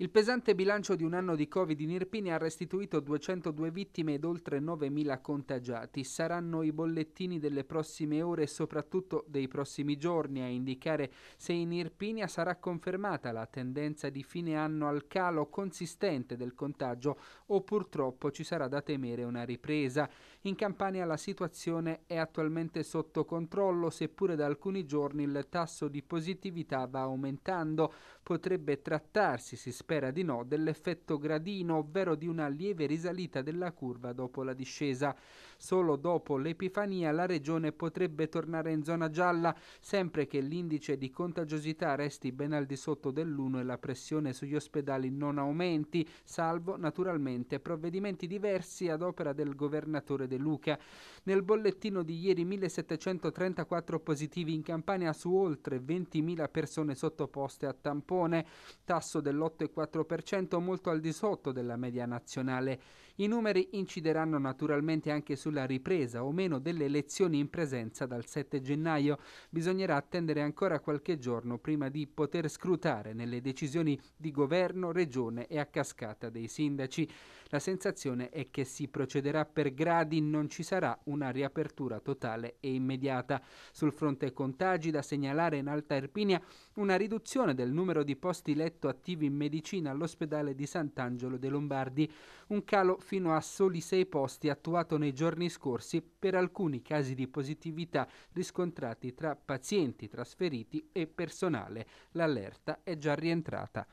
Il pesante bilancio di un anno di Covid in Irpini ha restituito 202 vittime ed oltre 9.000 contagiati. Saranno i bollettini delle prossime ore e soprattutto dei prossimi giorni a indicare se in Irpinia sarà confermata la tendenza di fine anno al calo consistente del contagio o purtroppo ci sarà da temere una ripresa. In Campania la situazione è attualmente sotto controllo, seppure da alcuni giorni il tasso di positività va aumentando. Potrebbe trattarsi, si spera, spera di no, dell'effetto gradino, ovvero di una lieve risalita della curva dopo la discesa. Solo dopo l'Epifania la regione potrebbe tornare in zona gialla, sempre che l'indice di contagiosità resti ben al di sotto dell'1 e la pressione sugli ospedali non aumenti, salvo naturalmente provvedimenti diversi ad opera del governatore De Luca. Nel bollettino di ieri 1734 positivi in Campania su oltre 20.000 persone sottoposte a tampone, tasso dell'8,4 4%, molto al di sotto della media nazionale. I numeri incideranno naturalmente anche sulla ripresa o meno delle elezioni in presenza dal 7 gennaio. Bisognerà attendere ancora qualche giorno prima di poter scrutare nelle decisioni di governo, regione e a cascata dei sindaci. La sensazione è che si procederà per gradi, non ci sarà una riapertura totale e immediata. Sul fronte contagi da segnalare in Alta Erpinia una riduzione del numero di posti letto attivi in medicina medicina all'ospedale di Sant'Angelo dei Lombardi, un calo fino a soli sei posti attuato nei giorni scorsi per alcuni casi di positività riscontrati tra pazienti trasferiti e personale. L'allerta è già rientrata.